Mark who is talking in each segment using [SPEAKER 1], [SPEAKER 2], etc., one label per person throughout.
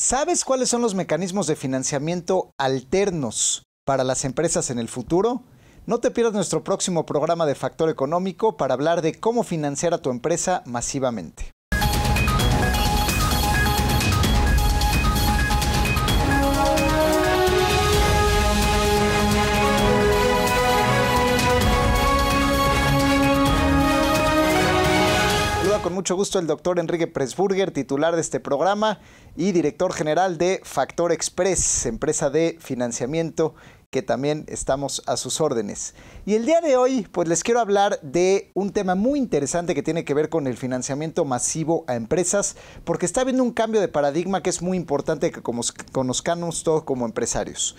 [SPEAKER 1] ¿Sabes cuáles son los mecanismos de financiamiento alternos para las empresas en el futuro? No te pierdas nuestro próximo programa de Factor Económico para hablar de cómo financiar a tu empresa masivamente. mucho gusto el doctor Enrique Presburger, titular de este programa y director general de Factor Express, empresa de financiamiento que también estamos a sus órdenes. Y el día de hoy, pues les quiero hablar de un tema muy interesante que tiene que ver con el financiamiento masivo a empresas, porque está habiendo un cambio de paradigma que es muy importante que conozcamos todos como empresarios.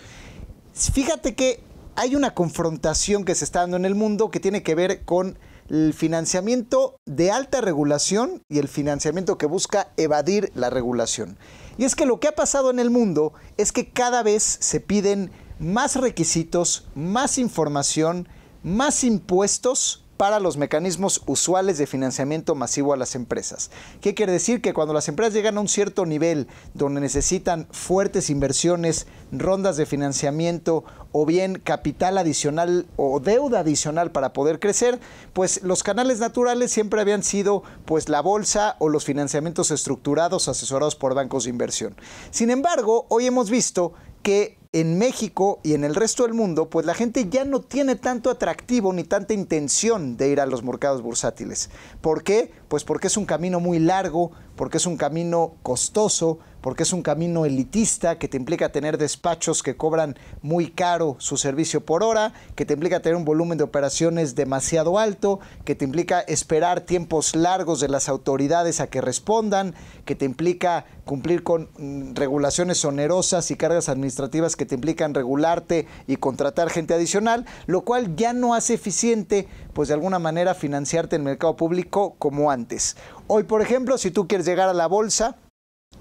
[SPEAKER 1] Fíjate que hay una confrontación que se está dando en el mundo que tiene que ver con el financiamiento de alta regulación y el financiamiento que busca evadir la regulación. Y es que lo que ha pasado en el mundo es que cada vez se piden más requisitos, más información, más impuestos para los mecanismos usuales de financiamiento masivo a las empresas. ¿Qué quiere decir? Que cuando las empresas llegan a un cierto nivel donde necesitan fuertes inversiones, rondas de financiamiento o bien capital adicional o deuda adicional para poder crecer, pues los canales naturales siempre habían sido pues la bolsa o los financiamientos estructurados asesorados por bancos de inversión. Sin embargo, hoy hemos visto que en México y en el resto del mundo, pues la gente ya no tiene tanto atractivo ni tanta intención de ir a los mercados bursátiles. ¿Por qué? Pues porque es un camino muy largo, porque es un camino costoso, porque es un camino elitista que te implica tener despachos que cobran muy caro su servicio por hora, que te implica tener un volumen de operaciones demasiado alto, que te implica esperar tiempos largos de las autoridades a que respondan, que te implica cumplir con mm, regulaciones onerosas y cargas administrativas que te implican regularte y contratar gente adicional, lo cual ya no hace eficiente, pues de alguna manera, financiarte en el mercado público como antes. Hoy, por ejemplo, si tú quieres llegar a la bolsa,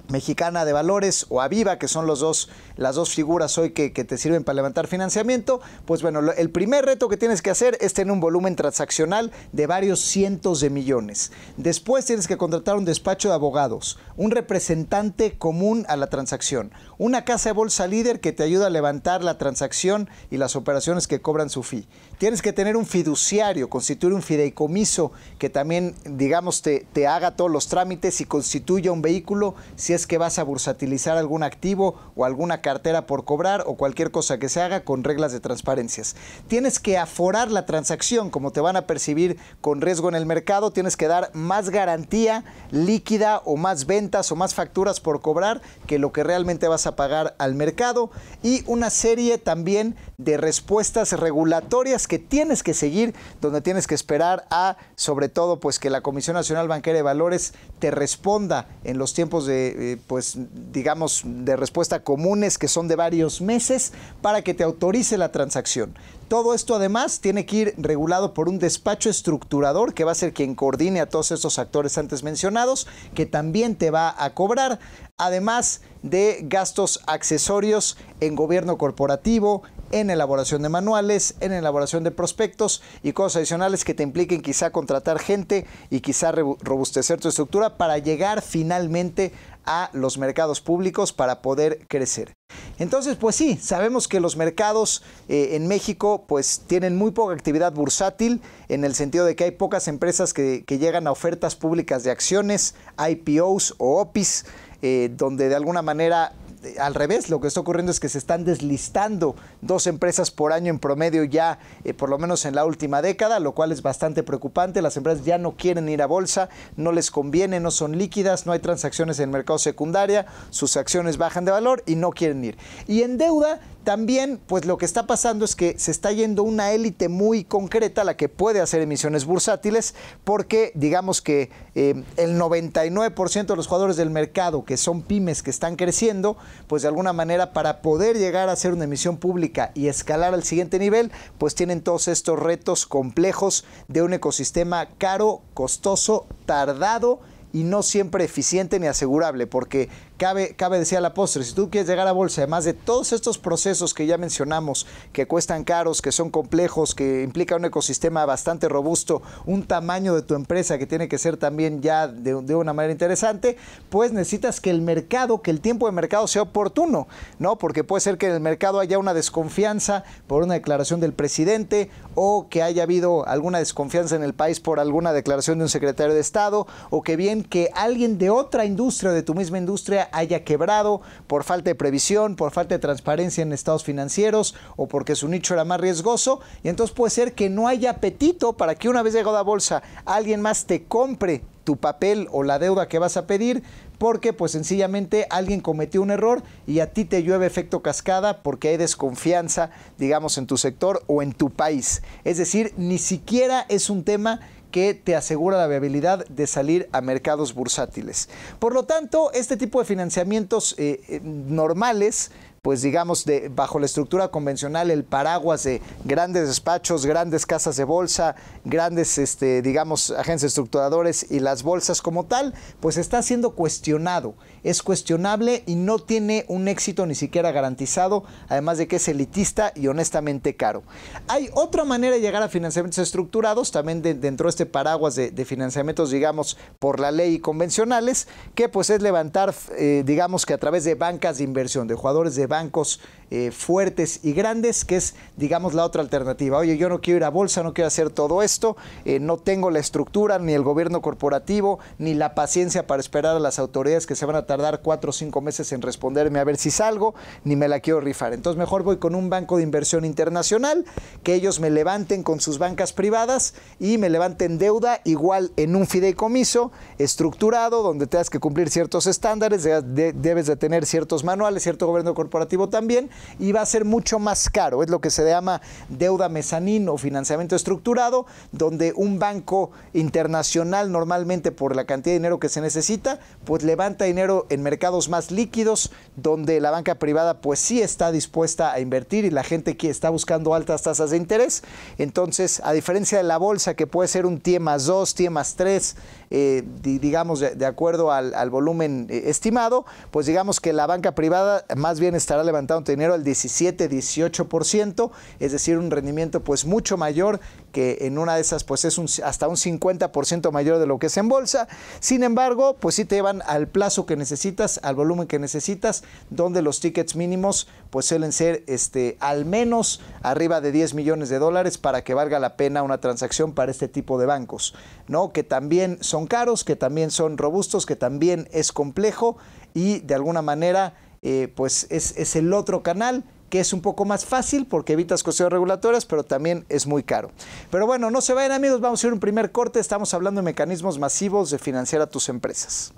[SPEAKER 1] Mexicana de Valores o Aviva, que son los dos, las dos figuras hoy que, te sirven para levantar financiamiento, pues bueno, el primer reto que tienes que hacer es tener un volumen transaccional de varios cientos de millones. Después tienes que contratar un despacho de abogados, un representante común a la transacción, una casa de bolsa líder que te ayuda a levantar la transacción y las operaciones que cobran su fee. Tienes que tener un fiduciario, constituir un fideicomiso que también, digamos, te, te haga todos los trámites y constituya un vehículo si que vas a bursatilizar algún activo o alguna cartera por cobrar o cualquier cosa que se haga con reglas de transparencias. Tienes que aforar la transacción, como te van a percibir con riesgo en el mercado, tienes que dar más garantía líquida o más ventas o más facturas por cobrar que lo que realmente vas a pagar al mercado y una serie también de respuestas regulatorias que tienes que seguir, donde tienes que esperar a, sobre todo, pues que la Comisión Nacional Bancaria de Valores te responda en los tiempos de eh, eh, pues digamos, de respuesta comunes que son de varios meses para que te autorice la transacción. Todo esto además tiene que ir regulado por un despacho estructurador que va a ser quien coordine a todos estos actores antes mencionados, que también te va a cobrar, además de gastos accesorios en gobierno corporativo, en elaboración de manuales, en elaboración de prospectos y cosas adicionales que te impliquen quizá contratar gente y quizá robustecer tu estructura para llegar finalmente a los mercados públicos para poder crecer. Entonces, pues sí, sabemos que los mercados eh, en México pues tienen muy poca actividad bursátil en el sentido de que hay pocas empresas que, llegan a ofertas públicas de acciones, IPOs o OPIs. Eh, donde de alguna manera al revés, lo que está ocurriendo es que se están deslistando dos empresas por año en promedio ya, eh, por lo menos en la última década, lo cual es bastante preocupante. Las empresas ya no quieren ir a bolsa, no les conviene, no son líquidas, no hay transacciones en el mercado secundaria, sus acciones bajan de valor y no quieren ir. Y en deuda también, pues lo que está pasando es que se está yendo una élite muy concreta la que puede hacer emisiones bursátiles, porque digamos que eh, el 99% de los jugadores del mercado, que son pymes que están creciendo, pues de alguna manera para poder llegar a hacer una emisión pública y escalar al siguiente nivel, pues tienen todos estos retos complejos de un ecosistema caro, costoso, tardado y no siempre eficiente ni asegurable, porque cabe, decir a la postre, si tú quieres llegar a bolsa, además de todos estos procesos que ya mencionamos, que cuestan caros, que son complejos, que implica un ecosistema bastante robusto, un tamaño de tu empresa que tiene que ser también ya de, de una manera interesante, pues necesitas que el mercado, que el tiempo de mercado sea oportuno, ¿no? Porque puede ser que en el mercado haya una desconfianza por una declaración del presidente o que haya habido alguna desconfianza en el país por alguna declaración de un secretario de Estado o que bien que alguien de otra industria, de tu misma industria, haya quebrado por falta de previsión, por falta de transparencia en estados financieros o porque su nicho era más riesgoso. Y entonces puede ser que no haya apetito para que una vez llegado a bolsa alguien más te compre tu papel o la deuda que vas a pedir, porque pues sencillamente alguien cometió un error y a ti te llueve efecto cascada porque hay desconfianza, digamos, en tu sector o en tu país. Es decir, ni siquiera es un tema que te asegura la viabilidad de salir a mercados bursátiles. Por lo tanto, este tipo de financiamientos eh, eh, normales pues digamos, de, bajo la estructura convencional, el paraguas de grandes despachos, grandes casas de bolsa, grandes, este, digamos, agencias estructuradores y las bolsas como tal, pues está siendo cuestionado. Es cuestionable y no tiene un éxito ni siquiera garantizado, además de que es elitista y honestamente caro. Hay otra manera de llegar a financiamientos estructurados, también dentro de este paraguas de, financiamientos, digamos, por la ley convencionales, que pues es levantar, eh, digamos que a través de bancas de inversión, de jugadores de bancos eh, fuertes y grandes, que es, digamos, la otra alternativa. Oye, yo no quiero ir a bolsa, no quiero hacer todo esto, eh, no tengo la estructura, ni el gobierno corporativo, ni la paciencia para esperar a las autoridades que se van a tardar cuatro o cinco meses en responderme a ver si salgo, ni me la quiero rifar. Entonces mejor voy con un banco de inversión internacional, que ellos me levanten con sus bancas privadas y me levanten deuda igual en un fideicomiso estructurado, donde tengas que cumplir ciertos estándares, debes de tener ciertos manuales, cierto gobierno corporativo también, y va a ser mucho más caro. Es lo que se llama deuda mezanín o financiamiento estructurado, donde un banco internacional normalmente por la cantidad de dinero que se necesita, pues levanta dinero en mercados más líquidos, donde la banca privada pues sí está dispuesta a invertir y la gente que está buscando altas tasas de interés. Entonces, a diferencia de la bolsa que puede ser un TIE más 2, TIE más 3, eh, digamos, de, acuerdo al, volumen eh, estimado, pues digamos que la banca privada más bien estará levantando dinero al 17-18%, es decir, un rendimiento pues mucho mayor que en una de esas pues es un, hasta un 50% mayor de lo que es en bolsa, Sin embargo, pues sí te llevan al plazo que necesitas, al volumen que necesitas, donde los tickets mínimos pues suelen ser este, al menos arriba de 10 millones de dólares para que valga la pena una transacción para este tipo de bancos, ¿no? Que también son caros, que también son robustos, que también es complejo y de alguna manera eh, pues es, es el otro canal que es un poco más fácil porque evitas cuestiones regulatorias, pero también es muy caro. Pero bueno, no se vayan amigos, vamos a ir a un primer corte, estamos hablando de mecanismos masivos de financiar a tus empresas.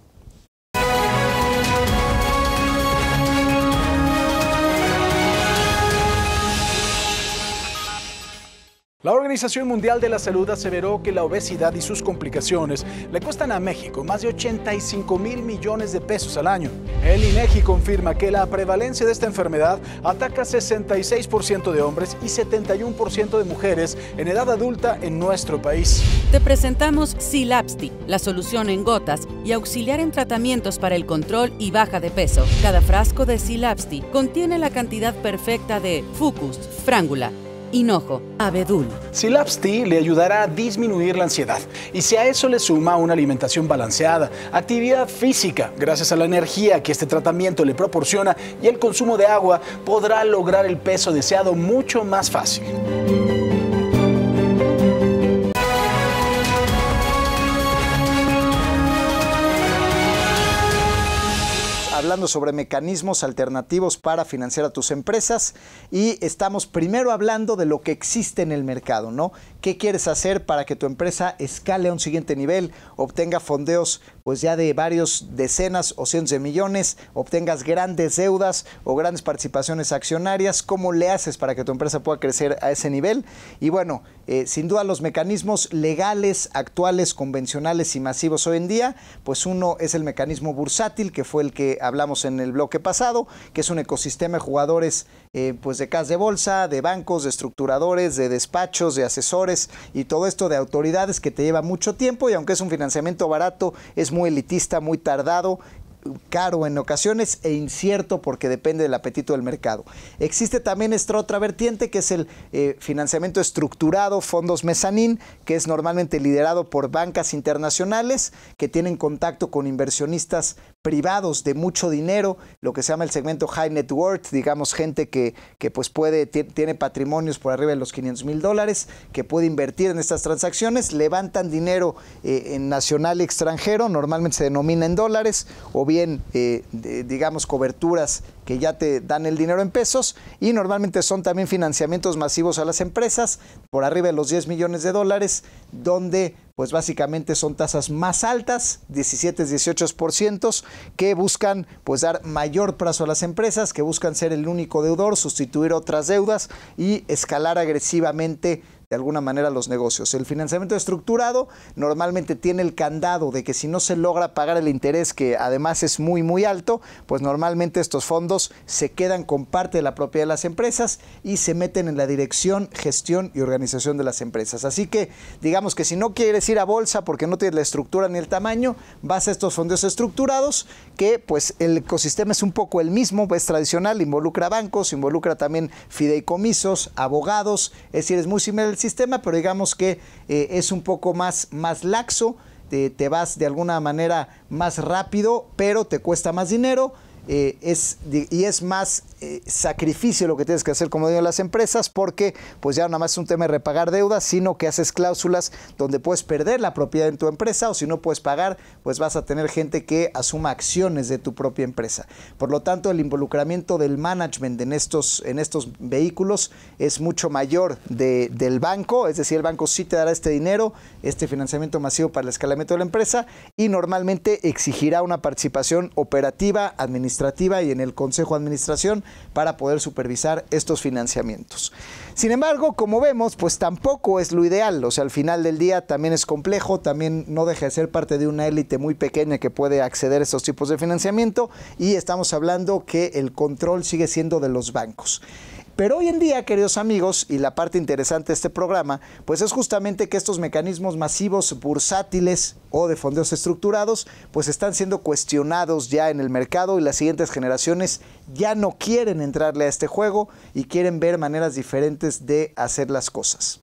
[SPEAKER 1] La Organización Mundial de la Salud aseveró que la obesidad y sus complicaciones le cuestan a México más de 85 mil millones de pesos al año. El INEGI e confirma que la prevalencia de esta enfermedad ataca 66% de hombres y 71% de mujeres en edad adulta en nuestro país. Te presentamos Silapsti, la solución en gotas y auxiliar en tratamientos para el control y baja de peso. Cada frasco de Silapsti contiene la cantidad perfecta de Fucus, frángula, hinojo, abedul. Silaps le ayudará a disminuir la ansiedad y si a eso le suma una alimentación balanceada, actividad física, gracias a la energía que este tratamiento le proporciona y el consumo de agua, podrá lograr el peso deseado mucho más fácil. hablando sobre mecanismos alternativos para financiar a tus empresas y estamos primero hablando de lo que existe en el mercado, ¿no? ¿Qué quieres hacer para que tu empresa escale a un siguiente nivel, obtenga fondeos pues ya de varios decenas o cientos de millones, obtengas grandes deudas o grandes participaciones accionarias? ¿Cómo le haces para que tu empresa pueda crecer a ese nivel? Y bueno, eh, sin duda los mecanismos legales, actuales, convencionales y masivos hoy en día, pues uno es el mecanismo bursátil que fue el que hablamos en el bloque pasado, que es un ecosistema de jugadores eh, pues de casas de bolsa, de bancos, de estructuradores, de despachos, de asesores y todo esto de autoridades que te lleva mucho tiempo y aunque es un financiamiento barato, es muy elitista, muy tardado caro en ocasiones e incierto porque depende del apetito del mercado. Existe también esta otra vertiente que es el eh, financiamiento estructurado, fondos mezanín, que es normalmente liderado por bancas internacionales que tienen contacto con inversionistas privados de mucho dinero, lo que se llama el segmento high net worth, digamos gente que, pues puede, tiene patrimonios por arriba de los 500 mil dólares, que puede invertir en estas transacciones, levantan dinero eh, en nacional y extranjero, normalmente se denomina en dólares, o bien eh, digamos coberturas que ya te dan el dinero en pesos, y normalmente son también financiamientos masivos a las empresas por arriba de los 10 millones de dólares, donde pues básicamente son tasas más altas, 17-18%, que buscan pues dar mayor plazo a las empresas, que buscan ser el único deudor, sustituir otras deudas y escalar agresivamente de alguna manera los negocios. El financiamiento estructurado normalmente tiene el candado de que si no se logra pagar el interés, que además es muy muy alto, pues normalmente estos fondos se quedan con parte de la propiedad de las empresas y se meten en la dirección, gestión y organización de las empresas. Así que digamos que si no quieres a bolsa porque no tiene la estructura ni el tamaño, vas a estos fondos estructurados que pues el ecosistema es un poco el mismo, es tradicional, involucra bancos, involucra también fideicomisos, abogados, es decir, es muy similar el sistema, pero digamos que eh, es un poco más, más laxo, te vas de alguna manera más rápido, pero te cuesta más dinero eh, es, y es más eh, sacrificio lo que tienes que hacer, como digo, las empresas, porque pues ya nada más es un tema de repagar deudas, sino que haces cláusulas donde puedes perder la propiedad en tu empresa o si no puedes pagar, pues vas a tener gente que asuma acciones de tu propia empresa. Por lo tanto, el involucramiento del management en estos, en estos vehículos es mucho mayor de, del banco, es decir, el banco sí te dará este dinero, este financiamiento masivo para el escalamiento de la empresa y normalmente exigirá una participación operativa, administrativa, Administrativa y en el Consejo de Administración para poder supervisar estos financiamientos. Sin embargo, como vemos, pues tampoco es lo ideal, o sea, al final del día también es complejo, también no deja de ser parte de una élite muy pequeña que puede acceder a estos tipos de financiamiento y estamos hablando que el control sigue siendo de los bancos. Pero hoy en día, queridos amigos, y la parte interesante de este programa, pues es justamente que estos mecanismos masivos bursátiles o de fondeos estructurados, pues están siendo cuestionados ya en el mercado y las siguientes generaciones ya no quieren entrarle a este juego y quieren ver maneras diferentes de hacer las cosas.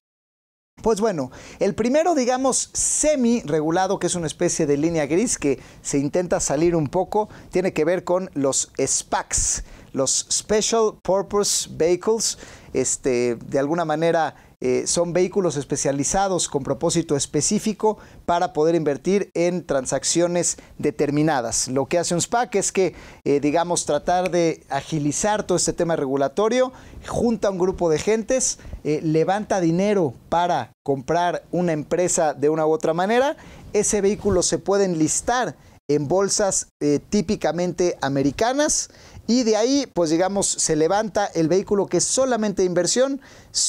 [SPEAKER 1] Pues bueno, el primero, digamos, semi-regulado, que es una especie de línea gris que se intenta salir un poco, tiene que ver con los SPACs los Special Purpose Vehicles, este, de alguna manera eh, son vehículos especializados con propósito específico para poder invertir en transacciones determinadas. Lo que hace un SPAC es que, eh, digamos, tratar de agilizar todo este tema regulatorio, junta un grupo de gentes, eh, levanta dinero para comprar una empresa de una u otra manera, ese vehículo se puede enlistar en bolsas típicamente americanas y de ahí, pues digamos, se levanta el vehículo que es solamente inversión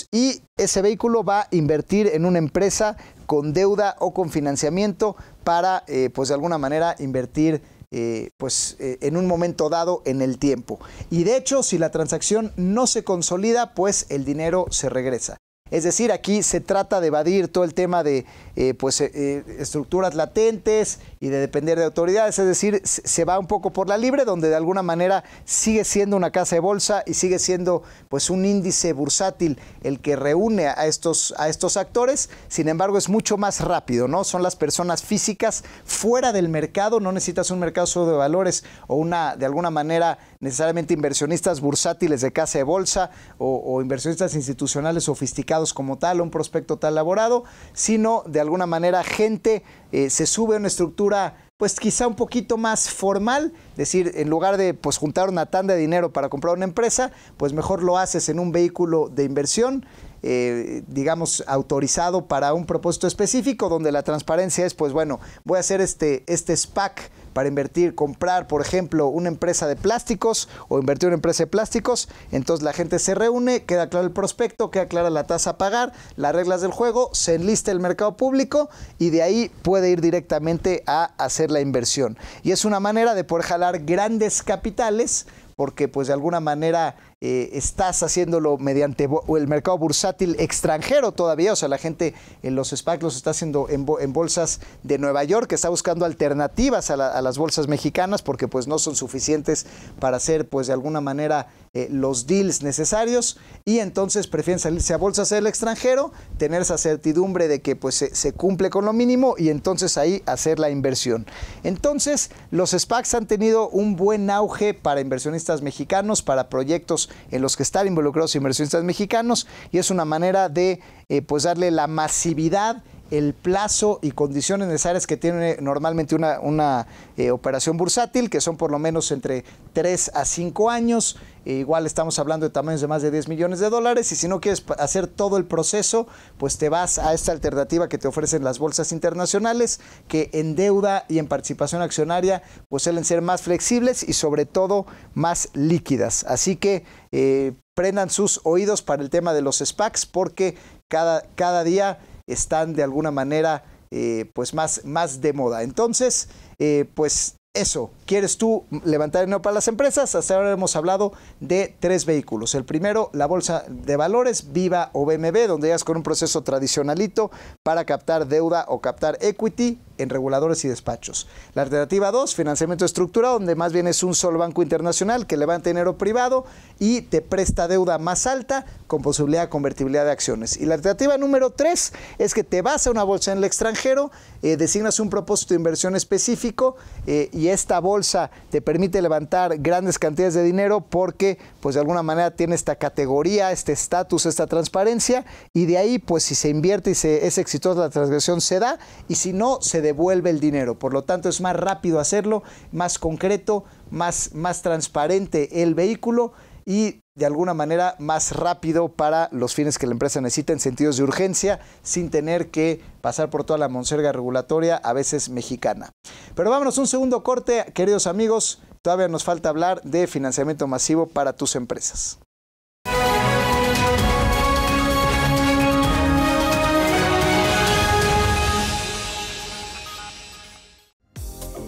[SPEAKER 1] y ese vehículo va a invertir en una empresa con deuda o con financiamiento para, eh, pues de alguna manera, invertir eh, pues eh, en un momento dado en el tiempo. Y de hecho, si la transacción no se consolida, pues el dinero se regresa. Es decir, aquí se trata de evadir todo el tema de eh, pues, eh, eh, estructuras latentes y de depender de autoridades, es decir, se va un poco por la libre, donde de alguna manera sigue siendo una casa de bolsa y sigue siendo pues, un índice bursátil el que reúne a estos, a estos actores, sin embargo es mucho más rápido, ¿no? Son las personas físicas fuera del mercado, no necesitas un mercado solo de valores o una, de alguna manera, necesariamente inversionistas bursátiles de casa de bolsa o inversionistas institucionales sofisticados como tal, un prospecto tal elaborado, sino de alguna manera gente eh, se sube a una estructura pues quizá un poquito más formal, es decir, en lugar de pues juntar una tanda de dinero para comprar una empresa, pues mejor lo haces en un vehículo de inversión, eh, digamos, autorizado para un propósito específico, donde la transparencia es, pues bueno, voy a hacer este, este SPAC para invertir, comprar, por ejemplo, una empresa de plásticos o invertir en una empresa de plásticos. Entonces la gente se reúne, queda claro el prospecto, queda clara la tasa a pagar, las reglas del juego, se enlista el mercado público y de ahí puede ir directamente a hacer la inversión. Y es una manera de poder jalar grandes capitales porque pues de alguna manera eh, estás haciéndolo mediante el mercado bursátil extranjero todavía, o sea, la gente en los SPAC los está haciendo en, bolsas de Nueva York, que está buscando alternativas a, las bolsas mexicanas porque pues no son suficientes para hacer pues de alguna manera eh, los deals necesarios y entonces prefieren salirse a bolsa hacer el extranjero, tener esa certidumbre de que pues, se, cumple con lo mínimo y entonces ahí hacer la inversión. Entonces, los SPACs han tenido un buen auge para inversionistas mexicanos, para proyectos en los que están involucrados inversionistas mexicanos y es una manera de eh, pues, darle la masividad el plazo y condiciones necesarias que tiene normalmente una, eh, operación bursátil, que son por lo menos entre 3 a 5 años. Eh, igual estamos hablando de tamaños de más de 10 millones de dólares y si no quieres hacer todo el proceso, pues te vas a esta alternativa que te ofrecen las bolsas internacionales, que en deuda y en participación accionaria pues suelen ser más flexibles y sobre todo más líquidas. Así que eh, prendan sus oídos para el tema de los SPACs porque cada, cada día están de alguna manera eh, pues más, más de moda. Entonces, eh, pues eso, ¿quieres tú levantar dinero para las empresas? Hasta ahora hemos hablado de tres vehículos. El primero, la bolsa de valores Viva o BMB, donde ya es con un proceso tradicionalito para captar deuda o captar equity en reguladores y despachos. La alternativa 2, financiamiento estructurado, donde más bien es un solo banco internacional que levanta dinero privado y te presta deuda más alta con posibilidad de convertibilidad de acciones. Y la alternativa número 3 es que te vas a una bolsa en el extranjero, eh, designas un propósito de inversión específico eh, y esta bolsa te permite levantar grandes cantidades de dinero porque pues de alguna manera tiene esta categoría, este estatus, esta transparencia y de ahí pues si se invierte y se, es exitosa la transgresión se da y si no se devuelve el dinero. Por lo tanto es más rápido hacerlo, más concreto, más, más transparente el vehículo y de alguna manera más rápido para los fines que la empresa necesita en sentidos de urgencia, sin tener que pasar por toda la monserga regulatoria, a veces mexicana. Pero vámonos un segundo corte, queridos amigos. Todavía nos falta hablar de financiamiento masivo para tus empresas.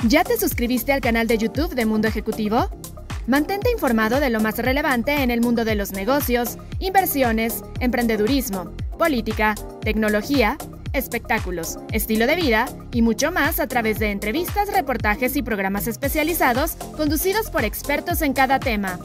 [SPEAKER 1] ¿Ya te suscribiste al canal de YouTube de Mundo Ejecutivo? Mantente informado de lo más relevante en el mundo de los negocios, inversiones, emprendedurismo, política, tecnología, espectáculos, estilo de vida y mucho más a través de entrevistas, reportajes y programas especializados conducidos por expertos en cada tema.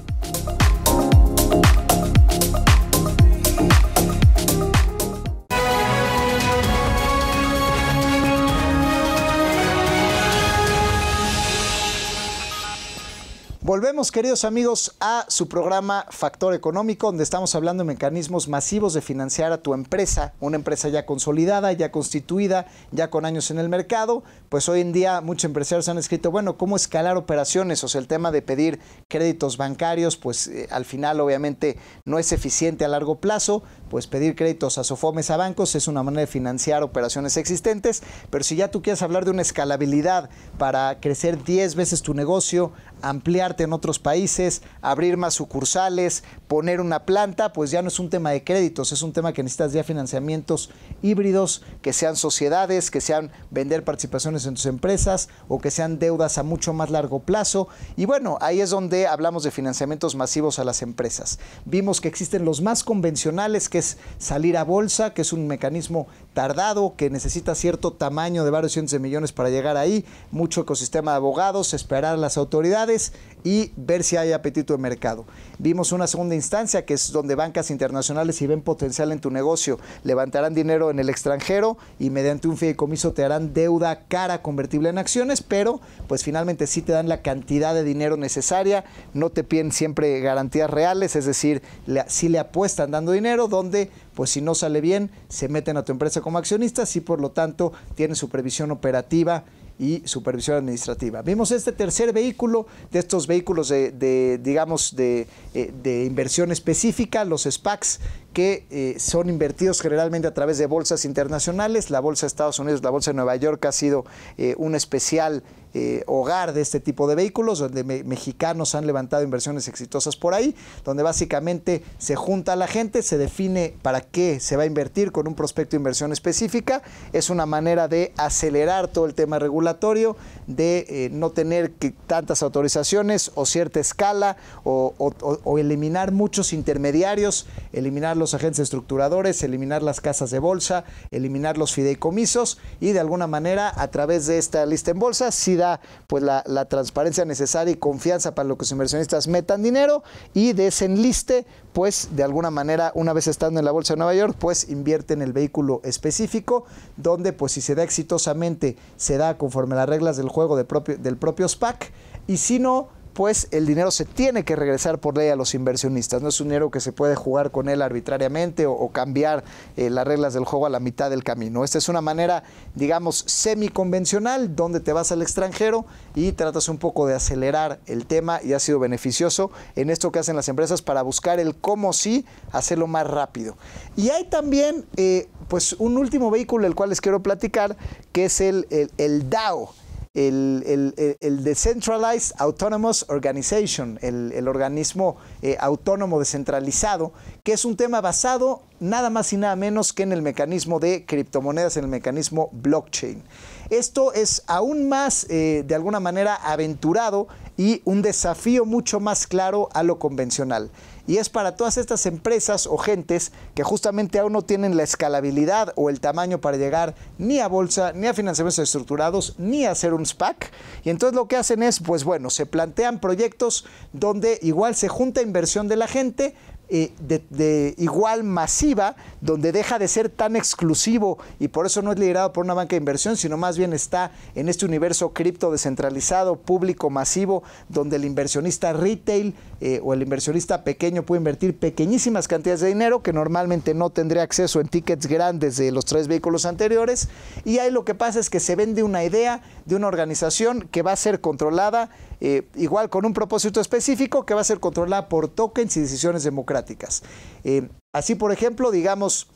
[SPEAKER 1] Volvemos, queridos amigos, a su programa Factor Económico, donde estamos hablando de mecanismos masivos de financiar a tu empresa, una empresa ya consolidada, ya constituida, ya con años en el mercado. Pues hoy en día muchos empresarios han escrito, bueno, ¿cómo escalar operaciones? O sea, el tema de pedir créditos bancarios, pues eh, al final obviamente no es eficiente a largo plazo pues pedir créditos a Sofomes a bancos es una manera de financiar operaciones existentes, pero si ya tú quieres hablar de una escalabilidad para crecer 10 veces tu negocio, ampliarte en otros países, abrir más sucursales, poner una planta, pues ya no es un tema de créditos, es un tema que necesitas ya financiamientos híbridos, que sean sociedades, que sean vender participaciones en tus empresas o que sean deudas a mucho más largo plazo. Y bueno, ahí es donde hablamos de financiamientos masivos a las empresas. Vimos que existen los más convencionales que es salir a bolsa, que es un mecanismo tardado, que necesita cierto tamaño de varios cientos de millones para llegar ahí, mucho ecosistema de abogados, esperar a las autoridades y ver si hay apetito de mercado. Vimos una segunda instancia que es donde bancas internacionales si ven potencial en tu negocio, levantarán dinero en el extranjero y mediante un fideicomiso te harán deuda cara convertible en acciones, pero pues finalmente sí te dan la cantidad de dinero necesaria, no te piden siempre garantías reales, es decir, si sí le apuestan dando dinero donde pues si no sale bien se meten a tu empresa como accionistas y por lo tanto tiene supervisión operativa y supervisión administrativa. Vimos este tercer vehículo de estos vehículos de, digamos, eh, de, inversión específica, los SPACs, que eh, son invertidos generalmente a través de bolsas internacionales. La bolsa de Estados Unidos, la bolsa de Nueva York ha sido eh, un especial eh, hogar de este tipo de vehículos, donde mexicanos han levantado inversiones exitosas por ahí, donde básicamente se junta la gente, se define para qué se va a invertir con un prospecto de inversión específica. Es una manera de acelerar todo el tema regulatorio, de no tener tantas autorizaciones o cierta escala o, o eliminar muchos intermediarios, eliminar agencias agentes estructuradores, eliminar las casas de bolsa, eliminar los fideicomisos y de alguna manera a través de esta lista en bolsa si da pues la, transparencia necesaria y confianza para que los inversionistas metan dinero y desenliste pues de alguna manera una vez estando en la bolsa de Nueva York pues invierte en el vehículo específico donde pues si se da exitosamente se da conforme a las reglas del juego del propio SPAC y si no pues el dinero se tiene que regresar por ley a los inversionistas. No es un dinero que se puede jugar con él arbitrariamente o, cambiar eh, las reglas del juego a la mitad del camino. Esta es una manera, digamos, semiconvencional, donde te vas al extranjero y tratas un poco de acelerar el tema y ha sido beneficioso en esto que hacen las empresas para buscar el cómo sí hacerlo más rápido. Y hay también, eh, pues, un último vehículo del cual les quiero platicar, que es el, el, el DAO el, Decentralized Autonomous Organization, el, organismo eh, autónomo descentralizado, que es un tema basado nada más y nada menos que en el mecanismo de criptomonedas, en el mecanismo blockchain. Esto es aún más, eh, de alguna manera, aventurado y un desafío mucho más claro a lo convencional y es para todas estas empresas o gentes que justamente aún no tienen la escalabilidad o el tamaño para llegar ni a bolsa, ni a financiamientos estructurados, ni a hacer un SPAC. Y entonces lo que hacen es, pues bueno, se plantean proyectos donde igual se junta inversión de la gente, eh, de, igual masiva, donde deja de ser tan exclusivo y por eso no es liderado por una banca de inversión, sino más bien está en este universo cripto descentralizado, público, masivo, donde el inversionista retail eh, o el inversionista pequeño puede invertir pequeñísimas cantidades de dinero que normalmente no tendría acceso en tickets grandes de los tres vehículos anteriores. Y ahí lo que pasa es que se vende una idea de una organización que va a ser controlada eh, igual con un propósito específico que va a ser controlada por tokens y decisiones democráticas. Eh, así, por ejemplo, digamos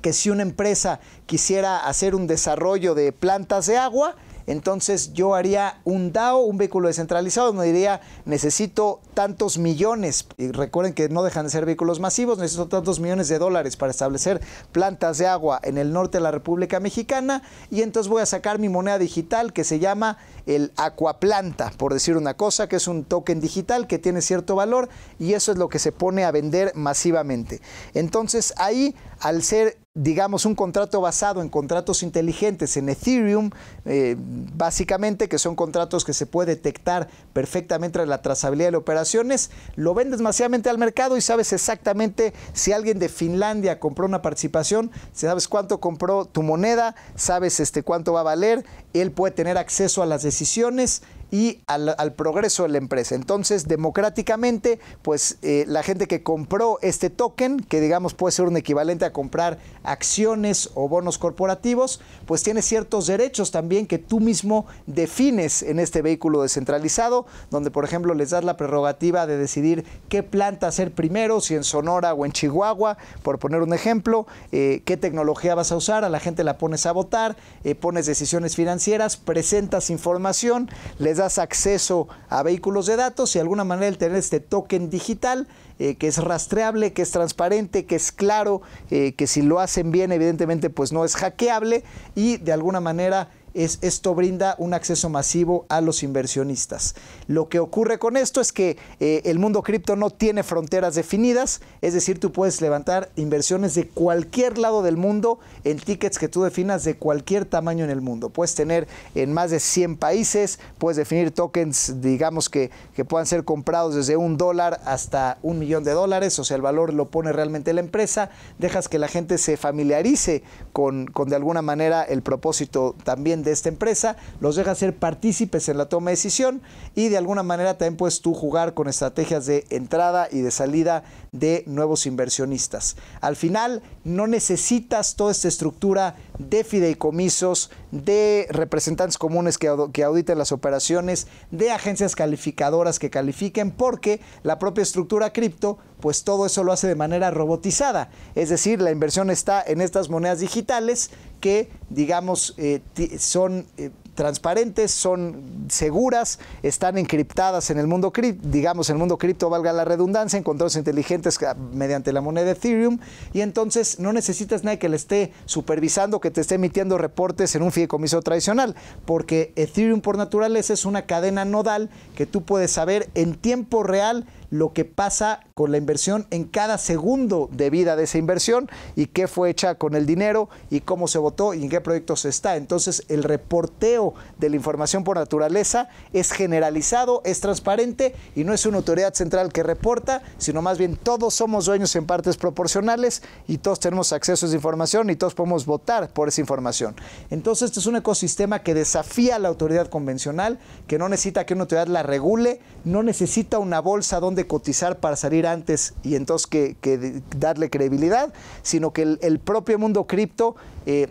[SPEAKER 1] que si una empresa quisiera hacer un desarrollo de plantas de agua, entonces yo haría un DAO, un vehículo descentralizado, no diría necesito tantos millones, y recuerden que no dejan de ser vehículos masivos, necesito tantos millones de dólares para establecer plantas de agua en el norte de la República Mexicana y entonces voy a sacar mi moneda digital que se llama el Aquaplanta, por decir una cosa, que es un token digital que tiene cierto valor y eso es lo que se pone a vender masivamente. Entonces ahí, al ser digamos, un contrato basado en contratos inteligentes en Ethereum, eh, básicamente, que son contratos que se puede detectar perfectamente la trazabilidad de operaciones, lo vendes masivamente al mercado y sabes exactamente si alguien de Finlandia compró una participación, sabes cuánto compró tu moneda, sabes este, cuánto va a valer, él puede tener acceso a las decisiones y al, progreso de la empresa. Entonces, democráticamente, pues eh, la gente que compró este token, que digamos puede ser un equivalente a comprar acciones o bonos corporativos, pues tiene ciertos derechos también que tú mismo defines en este vehículo descentralizado, donde por ejemplo les das la prerrogativa de decidir qué planta hacer primero, si en Sonora o en Chihuahua, por poner un ejemplo, eh, qué tecnología vas a usar, a la gente la pones a votar, eh, pones decisiones financieras, presentas información, les das acceso a vehículos de datos y de alguna manera el tener este token digital eh, que es rastreable, que es transparente, que es claro, eh, que si lo hacen bien evidentemente pues no es hackeable y de alguna manera es esto brinda un acceso masivo a los inversionistas. Lo que ocurre con esto es que eh, el mundo cripto no tiene fronteras definidas, es decir, tú puedes levantar inversiones de cualquier lado del mundo en tickets que tú definas de cualquier tamaño en el mundo. Puedes tener en más de 100 países, puedes definir tokens, digamos que, que puedan ser comprados desde un dólar hasta un millón de dólares, o sea, el valor lo pone realmente la empresa, dejas que la gente se familiarice con, con de alguna manera el propósito también de esta empresa, los deja ser partícipes en la toma de decisión y de alguna manera también puedes tú jugar con estrategias de entrada y de salida de nuevos inversionistas. Al final, no necesitas toda esta estructura de fideicomisos, de representantes comunes que, auditen las operaciones, de agencias calificadoras que califiquen, porque la propia estructura cripto, pues todo eso lo hace de manera robotizada. Es decir, la inversión está en estas monedas digitales que, digamos, eh, son... Eh, transparentes, son seguras, están encriptadas en el mundo cripto, digamos, en el mundo cripto valga la redundancia, en controles inteligentes ah, mediante la moneda Ethereum, y entonces no necesitas nadie que le esté supervisando, que te esté emitiendo reportes en un fideicomiso tradicional, porque Ethereum por naturaleza es una cadena nodal que tú puedes saber en tiempo real lo que pasa con la inversión en cada segundo de vida de esa inversión y qué fue hecha con el dinero y cómo se votó y en qué proyectos está. Entonces el reporteo de la información por naturaleza es generalizado, es transparente y no es una autoridad central que reporta, sino más bien todos somos dueños en partes proporcionales y todos tenemos acceso a esa información y todos podemos votar por esa información. Entonces, este es un ecosistema que desafía a la autoridad convencional, que no necesita que una autoridad la regule, no necesita una bolsa donde cotizar para salir antes y entonces que, darle credibilidad, sino que el, propio mundo cripto eh,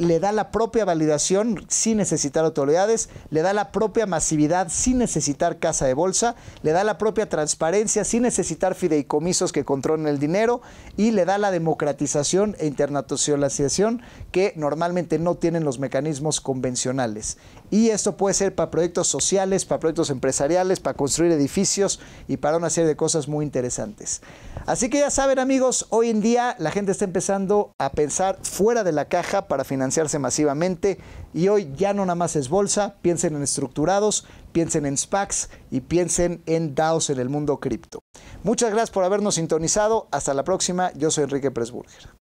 [SPEAKER 1] le da la propia validación sin necesitar autoridades, le da la propia masividad sin necesitar casa de bolsa, le da la propia transparencia sin necesitar fideicomisos que controlen el dinero y le da la democratización e internacionalización que normalmente no tienen los mecanismos convencionales. Y esto puede ser para proyectos sociales, para proyectos empresariales, para construir edificios y para una serie de cosas muy interesantes. Así que ya saben amigos, hoy en día la gente está empezando a pensar fuera de la caja para financiar financiarse masivamente y hoy ya no nada más es bolsa, piensen en estructurados, piensen en SPACs y piensen en DAOs en el mundo cripto. Muchas gracias por habernos sintonizado, hasta la próxima, yo soy Enrique Presburger.